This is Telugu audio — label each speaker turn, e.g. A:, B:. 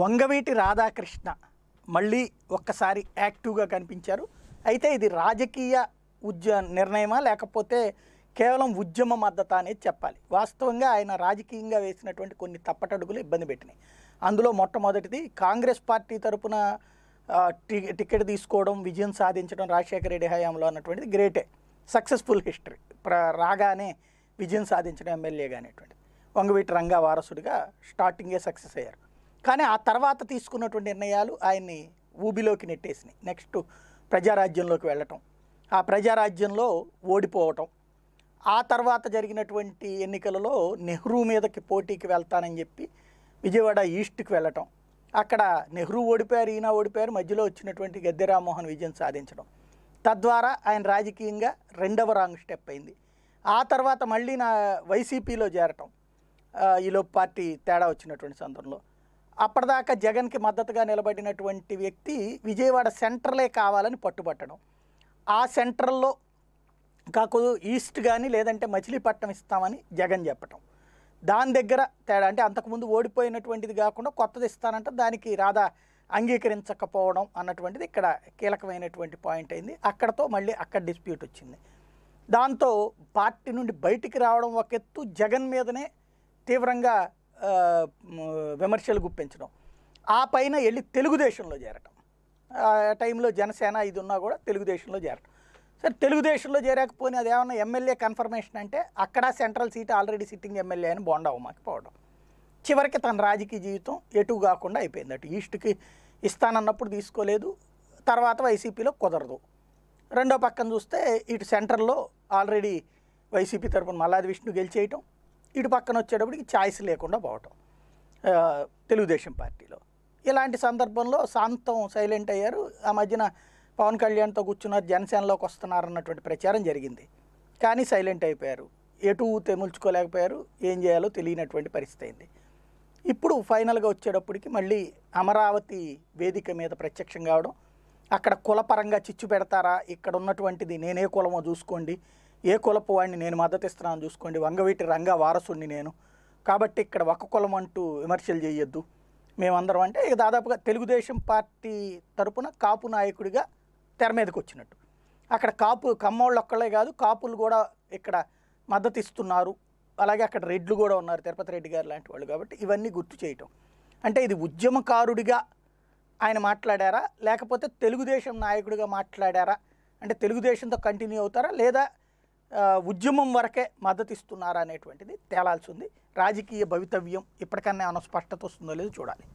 A: వంగవీటి రాధాకృష్ణ మళ్ళీ ఒక్కసారి యాక్టివ్గా కనిపించారు అయితే ఇది రాజకీయ ఉద్య నిర్ణయమా లేకపోతే కేవలం ఉద్యమ మద్దత అనేది చెప్పాలి వాస్తవంగా ఆయన రాజకీయంగా వేసినటువంటి కొన్ని తప్పటడుగులు ఇబ్బంది పెట్టినాయి అందులో మొట్టమొదటిది కాంగ్రెస్ పార్టీ తరపున టికెట్ తీసుకోవడం విజయం సాధించడం రాజశేఖర రెడ్డి హయాంలో అన్నటువంటిది గ్రేటే సక్సెస్ఫుల్ హిస్టరీ ప్ర రాగానే విజయం సాధించడం ఎమ్మెల్యేగా అనేటువంటిది వంగవీటి రంగా వారసుడిగా స్టార్టింగే సక్సెస్ అయ్యారు కానీ ఆ తర్వాత తీసుకున్నటువంటి నిర్ణయాలు ఆయన్ని ఊబిలోకి నెట్టేసినాయి నెక్స్ట్ ప్రజారాజ్యంలోకి వెళ్ళటం ఆ ప్రజారాజ్యంలో ఓడిపోవటం ఆ తర్వాత జరిగినటువంటి ఎన్నికలలో నెహ్రూ మీదకి పోటీకి వెళ్తానని చెప్పి విజయవాడ ఈస్ట్కి వెళ్ళటం అక్కడ నెహ్రూ ఓడిపోయారు ఈయన ఓడిపోయారు మధ్యలో వచ్చినటువంటి గద్దె రామ్మోహన్ విజయం సాధించడం తద్వారా ఆయన రాజకీయంగా రెండవ రాంగ్ స్టెప్ అయింది ఆ తర్వాత మళ్ళీ నా వైసీపీలో చేరటం ఈలో పార్టీ తేడా వచ్చినటువంటి సందర్భంలో అప్పటిదాకా జగన్కి మద్దతుగా నిలబడినటువంటి వ్యక్తి విజయవాడ సెంటర్లే కావాలని పట్టుబట్టడం ఆ సెంటర్లో కాకు ఈస్ట్ కానీ లేదంటే మచిలీపట్నం ఇస్తామని జగన్ చెప్పటం దాని దగ్గర తేడా అంటే అంతకుముందు ఓడిపోయినటువంటిది కాకుండా కొత్తది ఇస్తానంటే దానికి రాధా అంగీకరించకపోవడం అన్నటువంటిది ఇక్కడ కీలకమైనటువంటి పాయింట్ అయింది అక్కడతో మళ్ళీ అక్కడ డిస్ప్యూట్ వచ్చింది దాంతో పార్టీ నుండి బయటికి రావడం ఒక ఎత్తు జగన్ మీదనే తీవ్రంగా విమర్శలు గుప్పించడం ఆ పైన వెళ్ళి తెలుగుదేశంలో చేరటం ఆ టైంలో జనసేన ఇది ఉన్నా కూడా తెలుగుదేశంలో చేరటం సరే తెలుగుదేశంలో చేరకపోయినా ఏమన్నా ఎమ్మెల్యే కన్ఫర్మేషన్ అంటే అక్కడ central seat already sitting MLA అని బాగుండవు మాకు పోవడం చివరికి తన రాజకీయ జీవితం ఎటు కాకుండా అయిపోయింది అటు ఈస్ట్కి ఇస్తానన్నప్పుడు తీసుకోలేదు తర్వాత వైసీపీలో కుదరదు రెండో పక్కన చూస్తే ఇటు సెంటర్లో ఆల్రెడీ వైసీపీ తరఫున మల్లాది విష్ణు గెలిచేయటం ఇటు పక్కన వచ్చేటప్పటికి ఛాయిస్ లేకుండా పోవటం తెలుగుదేశం పార్టీలో ఇలాంటి సందర్భంలో శాంతం సైలెంట్ అయ్యారు ఆ మధ్యన పవన్ కళ్యాణ్తో కూర్చున్నారు జనసేనలోకి వస్తున్నారు అన్నటువంటి ప్రచారం జరిగింది కానీ సైలెంట్ అయిపోయారు ఎటు తెములుచుకోలేకపోయారు ఏం చేయాలో తెలియనటువంటి పరిస్థితి అయింది ఇప్పుడు ఫైనల్గా వచ్చేటప్పటికి మళ్ళీ అమరావతి వేదిక మీద ప్రత్యక్షం కావడం అక్కడ కులపరంగా చిచ్చు పెడతారా ఇక్కడ ఉన్నటువంటిది నేనే కులమో చూసుకోండి ఏ కులపు వాడిని నేను మద్దతు ఇస్తున్నాను చూసుకోండి వంగవీటి రంగ వారసుడిని నేను కాబట్టి ఇక్కడ ఒక కులం అంటూ విమర్శలు చేయొద్దు మేమందరం అంటే ఇక దాదాపుగా తెలుగుదేశం పార్టీ తరపున కాపు నాయకుడిగా తెర మీదకి వచ్చినట్టు అక్కడ కాపు కమ్మోళ్ళు ఒక్కళ్ళే కాదు కాపులు కూడా ఇక్కడ మద్దతు ఇస్తున్నారు అలాగే అక్కడ రెడ్లు కూడా ఉన్నారు తిరుపతి రెడ్డి గారు లాంటి వాళ్ళు కాబట్టి ఇవన్నీ గుర్తు చేయటం అంటే ఇది ఉద్యమకారుడిగా ఆయన మాట్లాడారా లేకపోతే తెలుగుదేశం నాయకుడిగా మాట్లాడారా అంటే తెలుగుదేశంతో కంటిన్యూ అవుతారా లేదా ఉద్యమం వరకే మద్దతు ఇస్తున్నారా అనేటువంటిది తేలాల్సి ఉంది రాజకీయ భవితవ్యం ఇప్పటికన్నా ఏమైనా స్పష్టత వస్తుందో లేదో చూడాలి